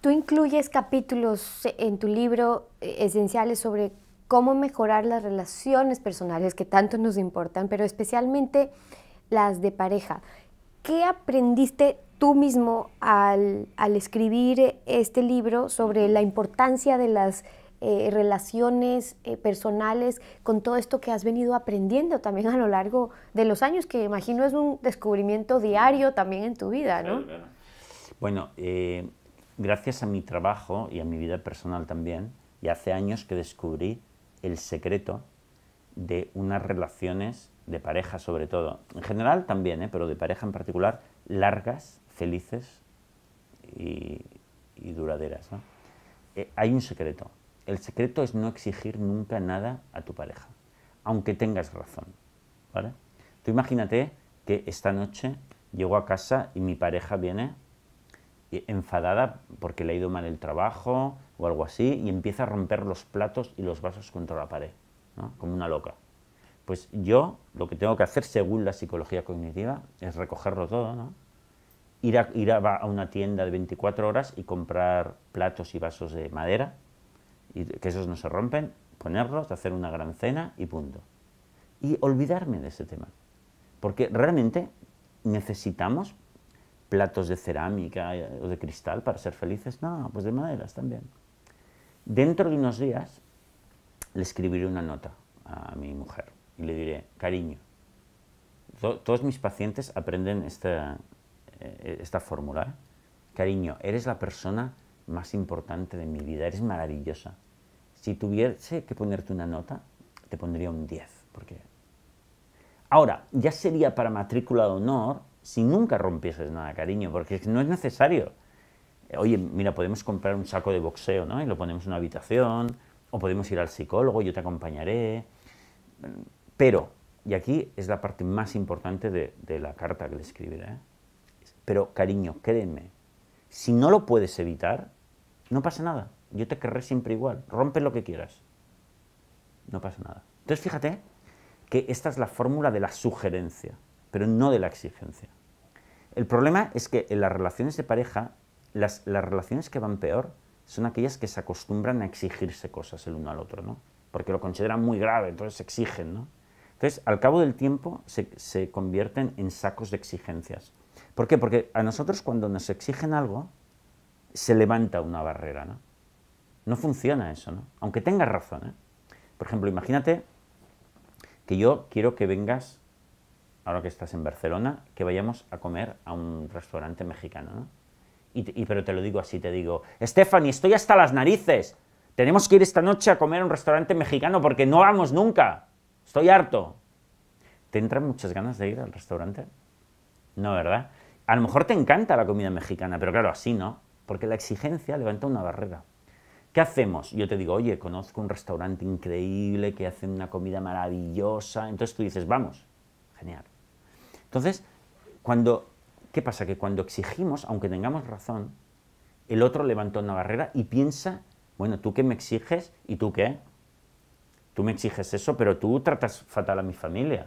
tú incluyes capítulos en tu libro eh, esenciales sobre cómo mejorar las relaciones personales que tanto nos importan, pero especialmente las de pareja. ¿Qué aprendiste tú mismo al, escribir este libro sobre la importancia de las eh, relaciones eh, personales con todo esto que has venido aprendiendo también a lo largo de los años, que imagino es un descubrimiento diario también en tu vida, ¿no? Bueno, eh gracias a mi trabajo y a mi vida personal también, y hace años que descubrí el secreto de unas relaciones de pareja sobre todo, en general también, ¿eh? pero de pareja en particular, largas, felices y, duraderas. Eh, hay un secreto. El secreto es no exigir nunca nada a tu pareja, aunque tengas razón. ¿vale? Tú imagínate que esta noche llego a casa y mi pareja viene enfadada porque le ha ido mal el trabajo o algo así, y empieza a romper los platos y los vasos contra la pared, como una loca. Pues yo lo que tengo que hacer, según la psicología cognitiva, es recogerlo todo, ir, a, una tienda de 24 horas y comprar platos y vasos de madera, y que esos no se rompen, ponerlos, hacer una gran cena y punto. Y olvidarme de ese tema. Porque realmente necesitamos platos de cerámica eh, o de cristal para ser felices, no, pues de maderas también. Dentro de unos días le escribiré una nota a mi mujer y le diré, cariño, todos mis pacientes aprenden esta, eh, esta fórmula, cariño, eres la persona más importante de mi vida, eres maravillosa. Si tuviese que ponerte una nota, te pondría un 10, porque... Ahora, ya sería para matrícula de honor si nunca rompieses nada, cariño, porque no es necesario. Eh, oye, mira, podemos comprar un saco de boxeo, ¿no? Y lo ponemos en una habitación, o podemos ir al psicólogo, yo te acompañaré. Pero, y aquí es la parte más importante de, la carta que le escribiré. ¿eh? Pero, cariño, créeme, si no lo puedes evitar, no pasa nada. Yo te querré siempre igual. Rompe lo que quieras. No pasa nada. Entonces, fíjate que esta es la fórmula de la sugerencia, pero no de la exigencia. El problema es que en las relaciones de pareja, las, relaciones que van peor son aquellas que se acostumbran a exigirse cosas el uno al otro, ¿no? Porque lo consideran muy grave, entonces se exigen, ¿no? Entonces, al cabo del tiempo, se, se convierten en sacos de exigencias. ¿Por qué? Porque a nosotros cuando nos exigen algo, se levanta una barrera, ¿no? No funciona eso, ¿no? Aunque tengas razón, ¿eh? Por ejemplo, imagínate que yo quiero que vengas ahora que estás en Barcelona, que vayamos a comer a un restaurante mexicano, Y, pero te lo digo así, te digo, Stephanie, estoy hasta las narices. Tenemos que ir esta noche a comer a un restaurante mexicano porque no vamos nunca. Estoy harto. ¿Te entran muchas ganas de ir al restaurante? No, ¿verdad? A lo mejor te encanta la comida mexicana, pero claro, así no, porque la exigencia levanta una barrera. ¿Qué hacemos? Yo te digo, oye, conozco un restaurante increíble que hace una comida maravillosa. Entonces tú dices, vamos, genial. Entonces, cuando, ¿qué pasa? Que cuando exigimos, aunque tengamos razón, el otro levantó una barrera y piensa, bueno, tú qué me exiges y tú qué. Tú me exiges eso, pero tú tratas fatal a mi familia.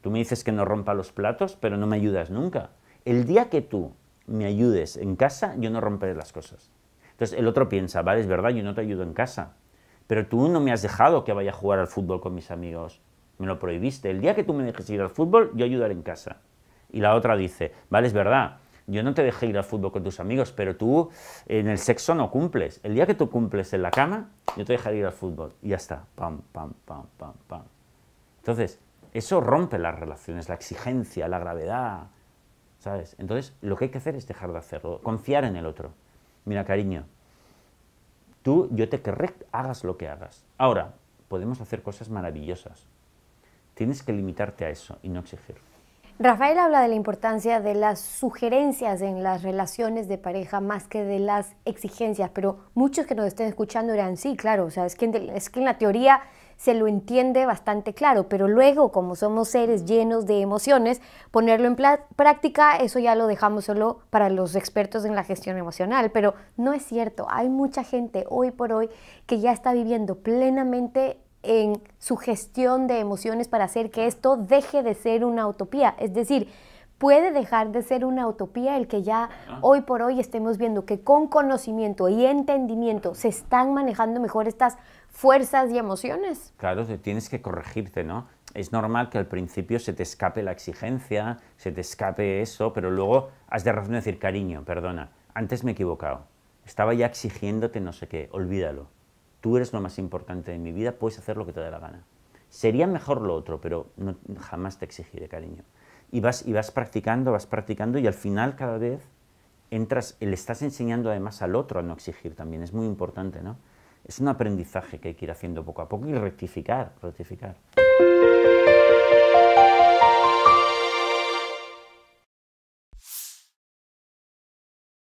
Tú me dices que no rompa los platos, pero no me ayudas nunca. El día que tú me ayudes en casa, yo no romperé las cosas. Entonces el otro piensa, vale, es verdad, yo no te ayudo en casa, pero tú no me has dejado que vaya a jugar al fútbol con mis amigos, me lo prohibiste. El día que tú me dejes ir al fútbol, yo ayudaré en casa. Y la otra dice, vale, es verdad, yo no te dejé ir al fútbol con tus amigos, pero tú en el sexo no cumples. El día que tú cumples en la cama, yo te dejaré ir al fútbol. Y ya está. Pam, pam, pam, pam, pam. Entonces, eso rompe las relaciones, la exigencia, la gravedad. ¿Sabes? Entonces, lo que hay que hacer es dejar de hacerlo, confiar en el otro. Mira, cariño, tú, yo te querré, hagas lo que hagas. Ahora, podemos hacer cosas maravillosas. Tienes que limitarte a eso y no exigirlo. Rafael habla de la importancia de las sugerencias en las relaciones de pareja más que de las exigencias, pero muchos que nos estén escuchando dirán, sí, claro, o sea, es que, es que en la teoría se lo entiende bastante claro, pero luego, como somos seres llenos de emociones, ponerlo en práctica, eso ya lo dejamos solo para los expertos en la gestión emocional, pero no es cierto, hay mucha gente hoy por hoy que ya está viviendo plenamente en su gestión de emociones para hacer que esto deje de ser una utopía. Es decir, puede dejar de ser una utopía el que ya ah. hoy por hoy estemos viendo que con conocimiento y entendimiento se están manejando mejor estas fuerzas y emociones. Claro, tienes que corregirte, ¿no? Es normal que al principio se te escape la exigencia, se te escape eso, pero luego has de razón decir, cariño, perdona, antes me he equivocado, estaba ya exigiéndote no sé qué, olvídalo tú eres lo más importante de mi vida, puedes hacer lo que te dé la gana. Sería mejor lo otro, pero no, jamás te exigiré cariño. Y vas, y vas practicando, vas practicando y al final cada vez entras, le estás enseñando además al otro a no exigir también, es muy importante, ¿no? Es un aprendizaje que hay que ir haciendo poco a poco y rectificar, rectificar.